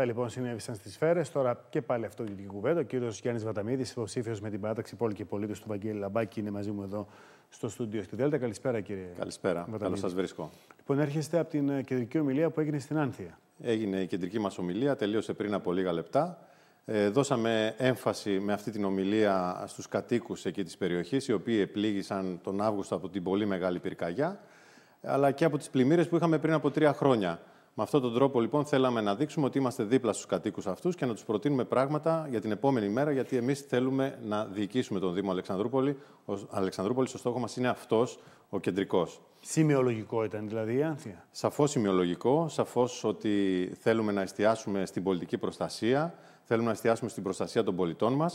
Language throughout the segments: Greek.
Αυτά λοιπόν συνέβησαν στις σφαίρες. Τώρα και πάλι αυτό για την κουβέντα. Ο κύριος Γιάννης Βαταμίδης, υποψήφιος με την παράταξη Πόλη και Πολίτης του Βαγγέλη Λαμπάκη, είναι μαζί μου εδώ στο στούντιο στη Δέλτα. Καλησπέρα, κύριε Καλησπέρα. Καλώς σας βρίσκω. Λοιπόν, έρχεστε από την ε, κεντρική ομιλία που έγινε στην Άνθια. Έγινε η κεντρική μας ομιλία, τελείωσε πριν από λίγα λεπτά. Ε, δώσαμε έμφαση με αυτή την ομιλία στους κατοίκους εκεί της περιοχής, οι οποίοι επλήγησαν τον Αύγουστο από την πολύ μεγάλη πυρκαγιά, αλλά και από τις πλημμύρες που είχαμε πριν από τρία χρόνια. Με αυτόν τον τρόπο, λοιπόν, θέλαμε να δείξουμε ότι είμαστε δίπλα στους κατοίκους αυτούς και να τους προτείνουμε πράγματα για την επόμενη μέρα, γιατί εμείς θέλουμε να διοικήσουμε τον Δήμο Αλεξανδρούπολη. Ο Αλεξανδρούπολης, ο στόχος μας είναι αυτός, ο κεντρικός. Σημειολογικό ήταν δηλαδή η Άνθια. Σαφώς σημειολογικό, σαφώς ότι θέλουμε να εστιάσουμε στην πολιτική προστασία, θέλουμε να εστιάσουμε στην προστασία των πολιτών μας.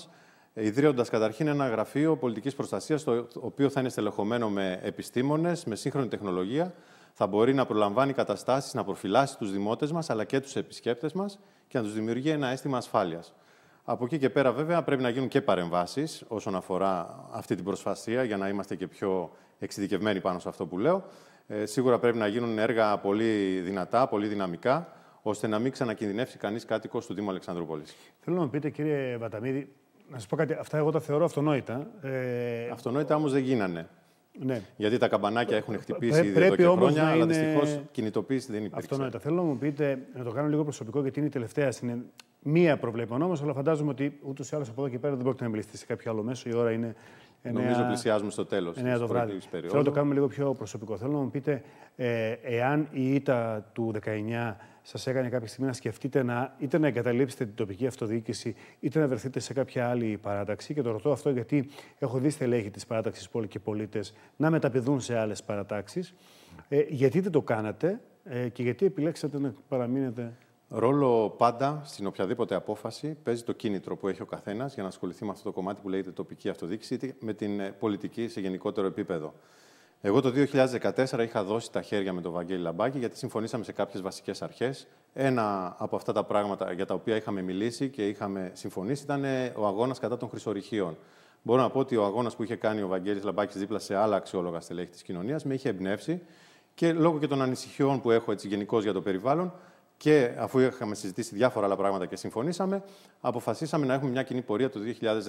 Ιδρύοντας καταρχήν ένα γραφείο πολιτικής προστασίας, το οποίο θα είναι στελεχωμένο με επιστήμονες, με σύγχρονη τεχνολογία, θα μπορεί να προλαμβάνει καταστάσεις, να προφυλάσει τους δημότες μας αλλά και τους επισκέπτες μας και να τους δημιουργεί ένα αίσθημα ασφάλειας. Από εκεί και πέρα, βέβαια, πρέπει να γίνουν και παρεμβάσεις όσον αφορά αυτή την προσφασία, για να είμαστε και πιο εξειδικευμένοι πάνω σε αυτό που λέω. Ε, σίγουρα πρέπει να γίνουν έργα πολύ δυνατά, πολύ δυναμικά, ώστε να μην ξανακινδυνεύσει κανείς κάτοικος του Δήμου Αλεξανδρούπολης. Θέλω να μου πείτε, κύριε Βαταμίδη, να σας πω κάτι. Αυτά εγώ τα θεωρώ αυτονόητα. Ε... Αυτονόητα όμως δεν γίνανε. Ναι. Γιατί τα καμπανάκια έχουν χτυπήσει ήδη εδώ και χρόνια, αλλά είναι... δυστυχώς κινητοποίηση δεν υπήρξε. Αυτονόητα. Ναι, θέλω να μου πείτε, να το κάνω λίγο προσωπικό, γιατί είναι η τελευταία. Είναι μία προβλέπων όμως, αλλά φαντάζομαι ότι ούτως ή άλλως από εδώ και πέρα δεν πρόκειται να μιλήσετε σε κάποιο άλλο μέσο. Η ώρα είναι. 9... Νομίζω πλησιάζουμε στο τέλος. 9 το βράδυ. Θέλω να το κάνουμε λίγο πιο προσωπικό. Θέλω να μου πείτε, ε, εάν η ήττα του 19 σας έκανε κάποια στιγμή να σκεφτείτε να, είτε να εγκαταλείψετε την τοπική αυτοδιοίκηση, είτε να βρεθείτε σε κάποια άλλη παράταξη. Και το ρωτώ αυτό γιατί έχω δει στελέχη της παράταξης Πόλη και Πολίτες να μεταπηδούν σε άλλες παρατάξεις. Ε, γιατί δεν το κάνατε ε, και γιατί επιλέξατε να παραμείνετε. Ρόλο πάντα στην οποιαδήποτε απόφαση παίζει το κίνητρο που έχει ο καθένας για να ασχοληθεί με αυτό το κομμάτι που λέγεται τοπική αυτοδιοίκηση, με την ε, πολιτική σε γενικότερο επίπεδο. Εγώ το 2014 είχα δώσει τα χέρια με τον Βαγγέλη Λαμπάκη γιατί συμφωνήσαμε σε κάποιες βασικές αρχές. Ένα από αυτά τα πράγματα για τα οποία είχαμε μιλήσει και είχαμε συμφωνήσει ήταν ε, ο αγώνας κατά των χρυσορυχείων. Μπορώ να πω ότι ο αγώνας που είχε κάνει ο Βαγγέλης Λαμπάκης δίπλα σε άλλα αξιόλογα στελέχη της κοινωνίας με είχε εμπνεύσει και λόγω και των ανησυχιών που έχω γενικώς για το περιβάλλον και αφού είχαμε συζητήσει διάφορα άλλα πράγματα και συμφωνήσαμε, αποφασίσαμε να έχουμε μια κοινή πορεία το 2014.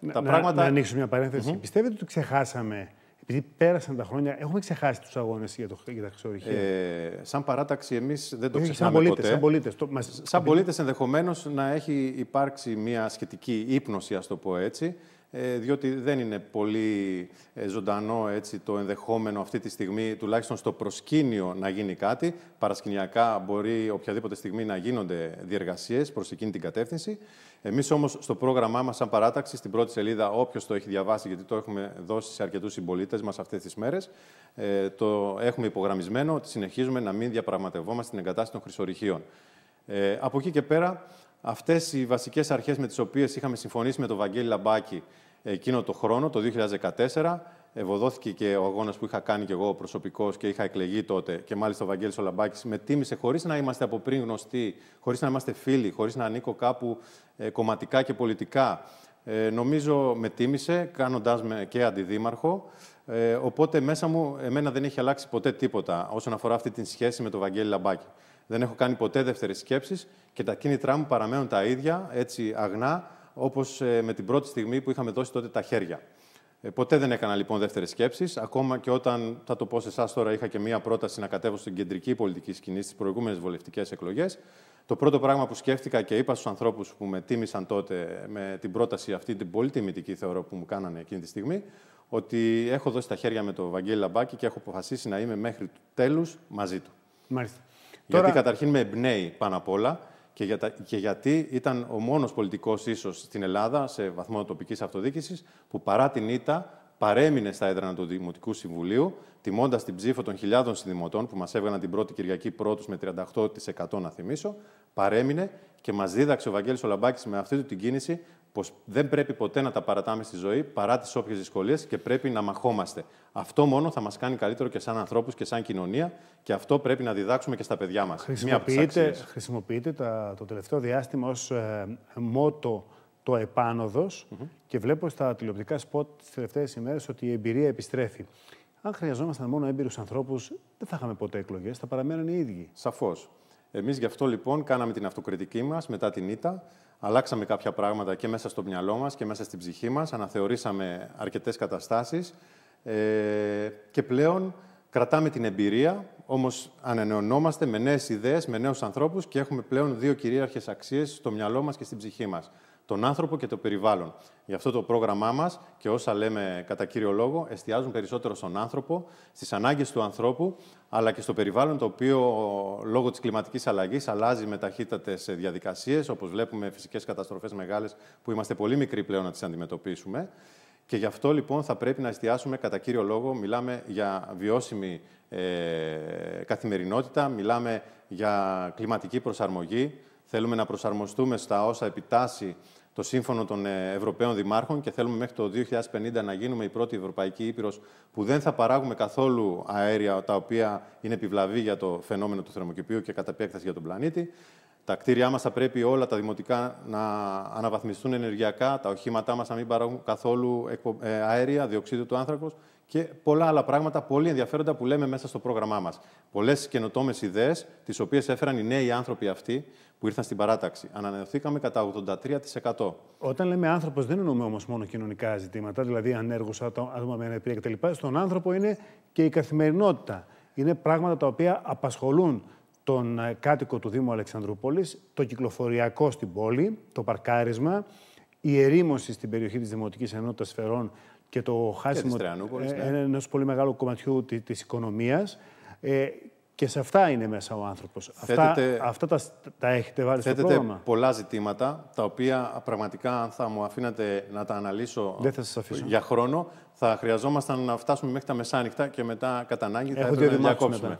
Να, τα πράγματα... να ανοίξω μια παρενθεση mm-hmm. Πιστεύετε ότι ξεχάσαμε επειδή πέρασαν τα χρόνια, έχουμε ξεχάσει τους αγώνες για, το, για τα Ε, σαν παράταξη, εμείς δεν το ε, ξεχνάμε σαν πολίτες. Σαν πολίτες, ενδεχομένως να έχει υπάρξει μια σχετική ύπνοση, ας το πω έτσι, ε, διότι δεν είναι πολύ ε, ζωντανό έτσι, το ενδεχόμενο αυτή τη στιγμή, τουλάχιστον στο προσκήνιο, να γίνει κάτι. Παρασκηνιακά μπορεί οποιαδήποτε στιγμή να γίνονται διεργασίες προς εκείνη την κατεύθυνση. Εμείς όμως στο πρόγραμμά μας, σαν παράταξη, στην πρώτη σελίδα, όποιος το έχει διαβάσει, γιατί το έχουμε δώσει σε αρκετούς συμπολίτες μας αυτές τις μέρες, ε, το έχουμε υπογραμμισμένο ότι συνεχίζουμε να μην διαπραγματευόμαστε την εγκατάσταση των χρυσορυχείων. Ε, από εκεί και πέρα, Αυτές οι βασικές αρχές με τις οποίες είχαμε συμφωνήσει με τον Βαγγέλη Λαμπάκη εκείνο το χρόνο, το 2014, ευωδόθηκε και ο αγώνας που είχα κάνει και εγώ προσωπικό και είχα εκλεγεί τότε. Και μάλιστα ο Βαγγέλης ο Λαμπάκης με τίμησε χωρίς να είμαστε από πριν γνωστοί, χωρίς να είμαστε φίλοι, χωρίς να ανήκω κάπου ε, κομματικά και πολιτικά. Ε, νομίζω με τίμησε, κάνοντάς με και αντιδήμαρχο. Ε, οπότε μέσα μου εμένα δεν έχει αλλάξει ποτέ τίποτα όσον αφορά αυτή τη σχέση με τον Βαγγέλη Λαμπάκη. Δεν έχω κάνει ποτέ δεύτερες σκέψεις και τα κίνητρά μου παραμένουν τα ίδια, έτσι αγνά, όπως ε, με την πρώτη στιγμή που είχαμε δώσει τότε τα χέρια. Ε, ποτέ δεν έκανα λοιπόν δεύτερες σκέψεις. Ακόμα και όταν, θα το πω σε εσάς τώρα, είχα και μία πρόταση να κατέβω στην κεντρική πολιτική σκηνή στις προηγούμενες βολευτικές εκλογές. Το πρώτο πράγμα που σκέφτηκα και είπα στους ανθρώπους που με τίμησαν τότε με την πρόταση αυτή, την πολύ τιμητική θεωρώ που μου κάνανε εκείνη τη στιγμή, ότι έχω δώσει τα χέρια με τον Βαγγέλη Λαμπάκη και έχω αποφασίσει να είμαι μέχρι τέλου μαζί του. Μάλιστα. Γιατί καταρχήν με εμπνέει πάνω απ' όλα και, για τα... και γιατί ήταν ο μόνος πολιτικός ίσως στην Ελλάδα σε βαθμό τοπικής αυτοδιοίκησης που παρά την ήττα παρέμεινε στα έδρανα του Δημοτικού Συμβουλίου, τιμώντας την ψήφο των χιλιάδων συνδημοτών που μας έβγαναν την πρώτη Κυριακή πρώτους με 38% να θυμίσω, παρέμεινε και μας δίδαξε ο Βαγγέλης Ολαμπάκης με αυτή του την κίνηση πως δεν πρέπει ποτέ να τα παρατάμε στη ζωή παρά τις όποιες δυσκολίες και πρέπει να μαχόμαστε. Αυτό μόνο θα μας κάνει καλύτερο και σαν ανθρώπους και σαν κοινωνία και αυτό πρέπει να διδάξουμε και στα παιδιά μας. Χρησιμοποιείτε χρησιμοποιείται το τελευταίο διάστημα ως ε, μότο το επανωδο και βλέπω στα τηλεοπτικά σποτ τις τελευταίες ημέρες ότι η εμπειρία επιστρέφει. Αν χρειαζόμασταν μόνο έμπειρους ανθρώπους, δεν θα είχαμε ποτέ εκλογές, θα παραμένουν οι ίδιοι. Σαφώς. Εμείς γι' αυτό λοιπόν κάναμε την αυτοκριτική μας μετά την ήττα, αλλάξαμε κάποια πράγματα και μέσα στο μυαλό μας και μέσα στην ψυχή μας. αναθεωρήσαμε αρκετές καταστάσεις. ε, και πλέον κρατάμε την εμπειρία, Όμως ανανεωνόμαστε με νέες ιδέες με νέους ανθρώπους και έχουμε πλέον δύο κυρίαρχες αξίες στο μυαλό μας και στην ψυχή μας τον άνθρωπο και το περιβάλλον. Γι' αυτό το πρόγραμμά μας και όσα λέμε κατά κύριο λόγο εστιάζουν περισσότερο στον άνθρωπο, στις ανάγκες του ανθρώπου, αλλά και στο περιβάλλον το οποίο λόγω της κλιματικής αλλαγής αλλάζει με ταχύτατες διαδικασίες, όπως βλέπουμε φυσικές καταστροφές μεγάλες που είμαστε πολύ μικροί πλέον να τις αντιμετωπίσουμε. Και γι' αυτό λοιπόν θα πρέπει να εστιάσουμε κατά κύριο λόγο, μιλάμε για βιώσιμη ε, καθημερινότητα, μιλάμε για κλιματική προσαρμογή, Θέλουμε να προσαρμοστούμε στα όσα επιτάσσει το Σύμφωνο των ε, Ευρωπαίων Δημάρχων και θέλουμε μέχρι το 2050 να γίνουμε η πρώτη Ευρωπαϊκή Ήπειρος που δεν θα παράγουμε καθόλου αέρια τα οποία είναι επιβλαβή για το φαινόμενο του θερμοκηπίου και κατά επέκταση για τον πλανήτη. Τα κτίρια μας θα πρέπει όλα τα δημοτικά να αναβαθμιστούν ενεργειακά, τα οχήματά μας να μην παράγουν καθόλου ε, αέρια, διοξίδιο του άνθρακος και πολλά άλλα πράγματα πολύ ενδιαφέροντα που λέμε μέσα στο πρόγραμμά μας. Πολλές καινοτόμες ιδέες, τις οποίες έφεραν οι νέοι άνθρωποι αυτοί που ήρθαν στην παράταξη. Ανανεωθήκαμε κατά 83%. Όταν λέμε άνθρωπος, δεν εννοούμε όμως μόνο κοινωνικά ζητήματα, δηλαδή ανέργους άτομα με αναπηρία κτλ. Στον άνθρωπο είναι και η καθημερινότητα. Είναι πράγματα τα οποία απασχολούν τον ε, κάτοικο του Δήμου Αλεξανδρούπολης, το κυκλοφοριακό στην πόλη, το παρκάρισμα, η ερήμωση στην περιοχή της δημοτικής ενότητας Φερών και το χάσιμο ε, ναι. ε, ενός πολύ μεγάλου κομματιού τη οικονομίας. Ε, και σε αυτά είναι μέσα ο άνθρωπος. Αυτά, αυτά τα, τα έχετε βάλει στο πρόγραμμα. πολλά ζητήματα, τα οποία πραγματικά, αν θα μου αφήνατε να τα αναλύσω για χρόνο, θα χρειαζόμασταν να φτάσουμε μέχρι τα μεσάνυχτα και μετά, κατά ανάγκη, θα έπρεπε να διακόψουμε.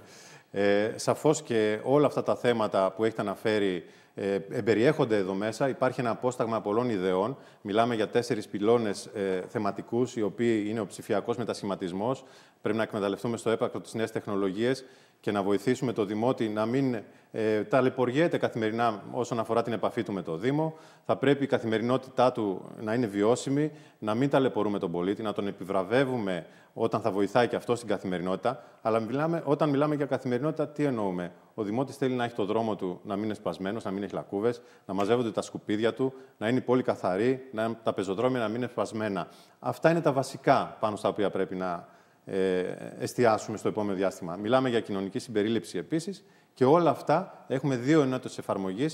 Ε, σαφώς και όλα αυτά τα θέματα που έχετε αναφέρει ε, εμπεριέχονται εδώ μέσα. Υπάρχει ένα απόσταγμα πολλών ιδεών. Μιλάμε για τέσσερις πυλώνες ε, θεματικούς, οι οποίοι είναι ο ψηφιακός μετασχηματισμός. Πρέπει να εκμεταλλευτούμε στο έπακρο τις νέες τεχνολογίες και να βοηθήσουμε το Δημότη να μην ε, ταλαιπωριέται καθημερινά όσον αφορά την επαφή του με το Δήμο. Θα πρέπει η καθημερινότητά του να είναι βιώσιμη, να μην ταλαιπωρούμε τον πολίτη, να τον επιβραβεύουμε όταν θα βοηθάει και αυτό στην καθημερινότητα. Αλλά μιλάμε, όταν μιλάμε για καθημερινότητα, τι εννοούμε. Ο Δημότης θέλει να έχει το δρόμο του να μην είναι σπασμένος, να μην έχει λακκούβες, να μαζεύονται τα σκουπίδια του, να είναι η πόλη καθαρή, να, τα πεζοδρόμια να μην είναι σπασμένα. Αυτά είναι τα βασικά πάνω στα οποία πρέπει να ε, εστιάσουμε στο επόμενο διάστημα. Μιλάμε για κοινωνική συμπερίληψη επίσης και όλα αυτά έχουμε δύο ενότητες εφαρμογής,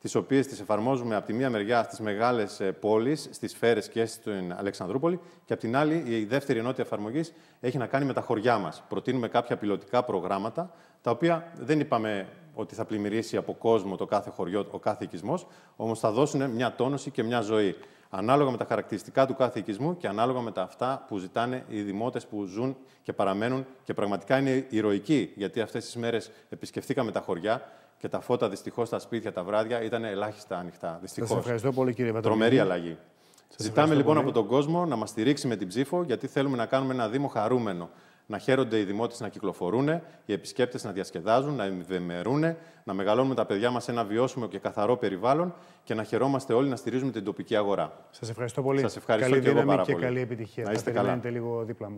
τις οποίες τις εφαρμόζουμε από τη μία μεριά στις μεγάλες ε, πόλεις, στις Φέρε και στην Αλεξανδρούπολη, και από την άλλη η δεύτερη ενότητα εφαρμογής έχει να κάνει με τα χωριά μας. Προτείνουμε κάποια πιλωτικά προγράμματα, τα οποία δεν είπαμε ότι θα πλημμυρίσει από κόσμο το κάθε χωριό, ο κάθε οικισμός, όμως θα δώσουν μια τόνωση και μια ζωή ανάλογα με τα χαρακτηριστικά του κάθε οικισμού και ανάλογα με τα αυτά που ζητάνε οι δημότες που ζουν και παραμένουν. Και πραγματικά είναι ηρωική, γιατί αυτές τις μέρες επισκεφθήκαμε τα χωριά και τα φώτα δυστυχώς στα σπίτια τα βράδια ήταν ελάχιστα ανοιχτά. Δυστυχώς. Σας ευχαριστώ πολύ, κύριε Τρομερή αλλαγή. Ζητάμε λοιπόν από τον κόσμο να μας στηρίξει με την ψήφο, γιατί θέλουμε να κάνουμε ένα Δήμο χαρούμενο να χαίρονται οι δημότες να κυκλοφορούν, οι επισκέπτες να διασκεδάζουν, να ευημερούν, να μεγαλώνουμε τα παιδιά μας σε ένα βιώσιμο και καθαρό περιβάλλον και να χαιρόμαστε όλοι να στηρίζουμε την τοπική αγορά. Σας ευχαριστώ πολύ. Σας ευχαριστώ καλή και και καλή επιτυχία. Να είστε καλά. λίγο δίπλα μου.